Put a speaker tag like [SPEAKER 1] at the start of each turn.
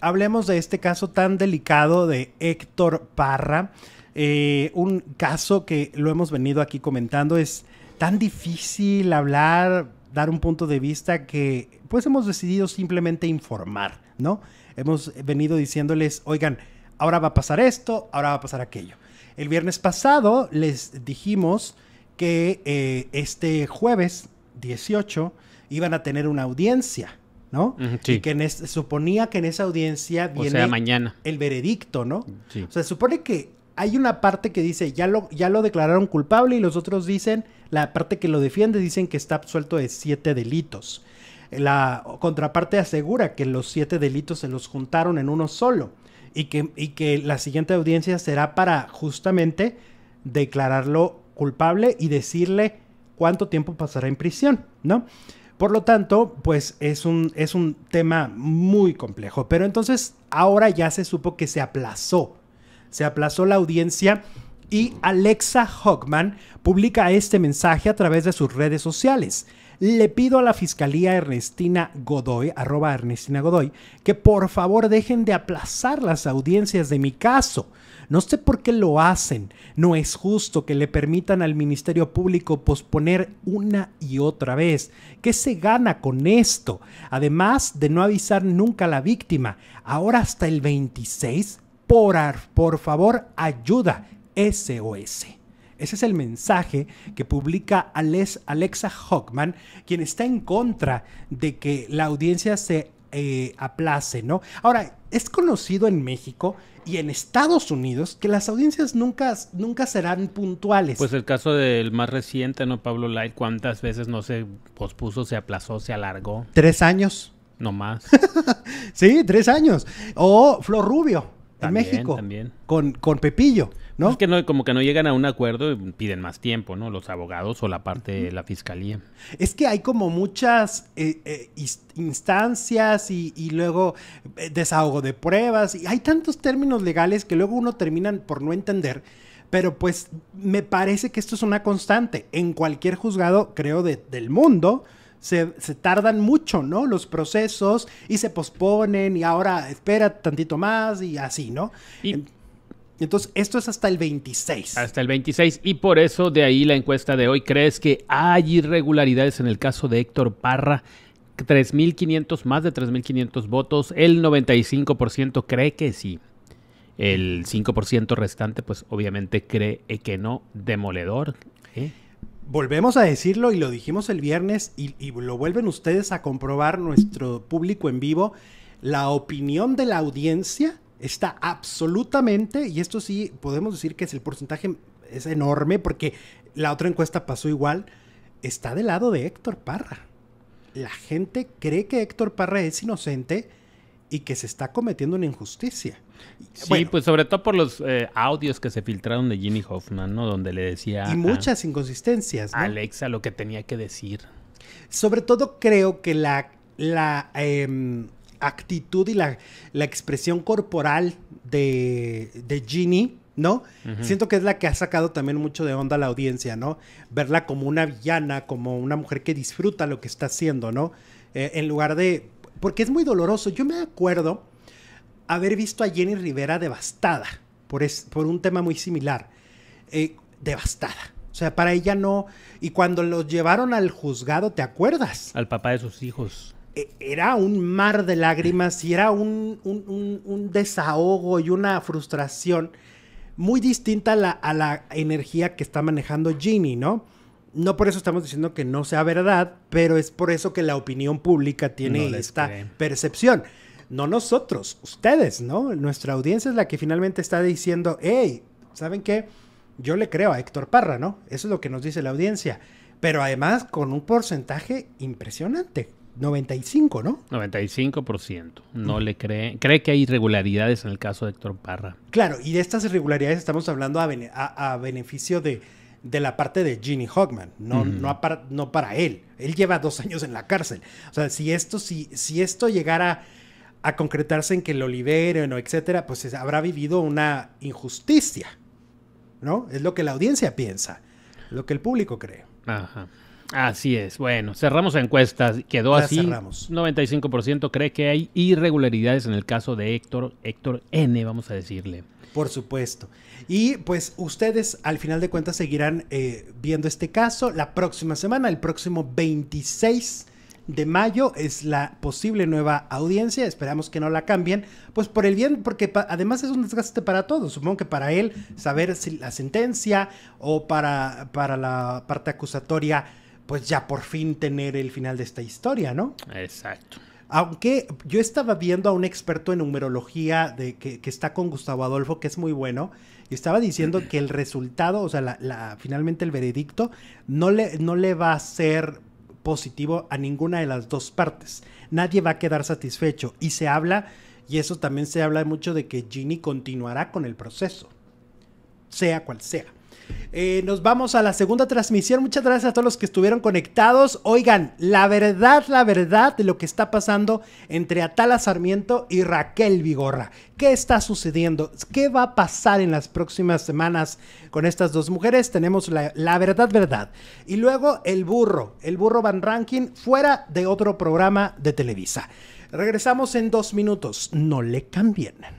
[SPEAKER 1] hablemos de este caso tan delicado de Héctor Parra. Eh, un caso que lo hemos venido aquí comentando es tan difícil hablar, dar un punto de vista que pues hemos decidido simplemente informar, ¿no? Hemos venido diciéndoles, oigan, ahora va a pasar esto, ahora va a pasar aquello. El viernes pasado les dijimos que eh, este jueves 18 iban a tener una audiencia ¿no? Sí. Y que suponía que en esa audiencia viene el veredicto, ¿no? O sea, supone que hay una parte que dice, ya lo, ya lo declararon culpable y los otros dicen, la parte que lo defiende dicen que está absuelto de siete delitos. La contraparte asegura que los siete delitos se los juntaron en uno solo y que, y que la siguiente audiencia será para justamente declararlo culpable y decirle cuánto tiempo pasará en prisión, ¿no? Por lo tanto, pues es un, es un tema muy complejo. Pero entonces ahora ya se supo que se aplazó. Se aplazó la audiencia y Alexa Hockman publica este mensaje a través de sus redes sociales le pido a la Fiscalía Ernestina Godoy, arroba Ernestina Godoy, que por favor dejen de aplazar las audiencias de mi caso. No sé por qué lo hacen. No es justo que le permitan al Ministerio Público posponer una y otra vez. ¿Qué se gana con esto? Además de no avisar nunca a la víctima. Ahora hasta el 26. Por, por favor, ayuda. SOS. Ese es el mensaje que publica Alexa Hockman, quien está en contra de que la audiencia se eh, aplace, ¿no? Ahora, es conocido en México y en Estados Unidos que las audiencias nunca, nunca serán puntuales. Pues
[SPEAKER 2] el caso del más reciente, ¿no? Pablo Light, ¿cuántas veces no se pospuso, se aplazó, se alargó?
[SPEAKER 1] Tres años. No más. sí, tres años. O Flor Rubio, en México. También. Con, con Pepillo.
[SPEAKER 2] Es que no, como que no llegan a un acuerdo y piden más tiempo, ¿no? Los abogados o la parte, de la fiscalía.
[SPEAKER 1] Es que hay como muchas eh, eh, instancias y, luego eh, desahogo de pruebas y hay tantos términos legales que luego uno termina por no entender. Pero pues me parece que esto es una constante. En cualquier juzgado, creo, del mundo, se, tardan mucho, ¿no? Los procesos y se posponen y ahora espera tantito más y así, ¿no? Entonces, esto es hasta el 26. Hasta
[SPEAKER 2] el 26. Y por eso, de ahí la encuesta de hoy. ¿Crees que hay irregularidades en el caso de Héctor Parra? 3.500, más de 3.500 votos. El 95% cree que sí. El 5% restante, pues obviamente cree que no. Demoledor.
[SPEAKER 1] ¿eh? Volvemos a decirlo y lo dijimos el viernes y lo vuelven ustedes a comprobar nuestro público en vivo. La opinión de la audiencia está absolutamente, y esto sí podemos decir que es el porcentaje es enorme porque la otra encuesta pasó igual, está del lado de Héctor Parra. La gente cree que Héctor Parra es inocente y que se está cometiendo una injusticia.
[SPEAKER 2] Sí, pues sobre todo por los eh, audios que se filtraron de Ginny Hoffman, ¿no? Donde le decía... Y muchas
[SPEAKER 1] inconsistencias. Alexa lo que tenía que decir. Sobre todo creo que la, em, actitud y la, la expresión corporal de, de Ginny, ¿no? Siento que es la que ha sacado también mucho de onda a la audiencia, ¿no? Verla como una villana, como una mujer que disfruta lo que está haciendo, ¿no? Eh, en lugar de... Porque es muy doloroso. Yo me acuerdo haber visto a Jenny Rivera devastada por, por un tema muy similar. Eh, devastada. O sea, para ella no. Y cuando los llevaron al juzgado, ¿te acuerdas?
[SPEAKER 2] Al papá de sus hijos.
[SPEAKER 1] E, era un mar de lágrimas y era un, desahogo y una frustración muy distinta a la, energía que está manejando Ginny, ¿no? No por eso estamos diciendo que no sea verdad, pero es por eso que la opinión pública tiene esta percepción. No nosotros, ustedes, ¿no? Nuestra audiencia es la que finalmente está diciendo, hey, ¿saben qué? Yo le creo a Héctor Parra, ¿no? Eso es lo que nos dice la audiencia. Pero además con un porcentaje impresionante. 95, ¿no?
[SPEAKER 2] 95%. No le cree. Cree que hay irregularidades en el caso de Héctor Parra.
[SPEAKER 1] Claro, y de estas irregularidades estamos hablando a, beneficio de, la parte de Ginny Hogman, no, no, para, no para él. Él lleva dos años en la cárcel. O sea, si esto, si, si esto llegara a concretarse en que lo liberen o etcétera, pues habrá vivido una injusticia. ¿No? Es lo que la audiencia piensa, lo que el público cree.
[SPEAKER 2] Ajá. Así es. Bueno, cerramos encuestas Quedó así. Cerramos. 95% cree que hay irregularidades en el caso de Héctor, Héctor N, vamos a decirle.
[SPEAKER 1] Por supuesto.
[SPEAKER 2] Y pues ustedes
[SPEAKER 1] al final de cuentas seguirán eh, viendo este caso la próxima semana, el próximo 26 de mayo es la posible nueva audiencia, esperamos que no la cambien, pues por el bien, porque además es un desgaste para todos, supongo que para él saber si la sentencia o para, para la parte acusatoria pues ya por fin tener el final de esta historia, ¿no?
[SPEAKER 2] Exacto.
[SPEAKER 1] Aunque yo estaba viendo a un experto en numerología de, que, está con Gustavo Adolfo, que es muy bueno, y estaba diciendo que el resultado, o sea, finalmente el veredicto, no le, no le va a ser positivo a ninguna de las dos partes. Nadie va a quedar satisfecho. Y se habla, y eso también se habla mucho de que Ginny continuará con el proceso, sea cual sea. Eh, nos vamos a la segunda transmisión. Muchas gracias a todos los que estuvieron conectados. Oigan, la verdad, la verdad de lo que está pasando entre Atala Sarmiento y Raquel Vigorra. ¿Qué está sucediendo? ¿Qué va a pasar en las próximas semanas con estas dos mujeres? Tenemos la, la verdad, verdad. Y luego el burro, el burro Van Ranking, fuera de otro programa de Televisa. Regresamos en dos minutos. No le cambien.